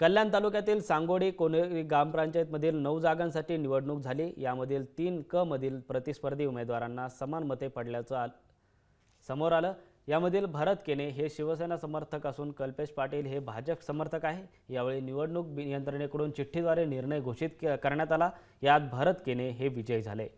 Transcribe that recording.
कल्याण तालुक्यातील सांगोडी कोनेरी ग्रामपंचायतमधील नऊ जागांसाठी निवडणूक झाली यामधील तीन क मधील प्रतिस्पर्धी उमेदवारांना समान मते पडल्याचं समोर आलं यामधील भरत केने हे शिवसेना समर्थक असून कल्पेश पाटील हे भाजप समर्थक आहे यावेळी निवडणूक यंत्रणेकडून चिठ्ठीद्वारे निर्णय घोषित करण्यात आला यात भरत केने हे विजयी झाले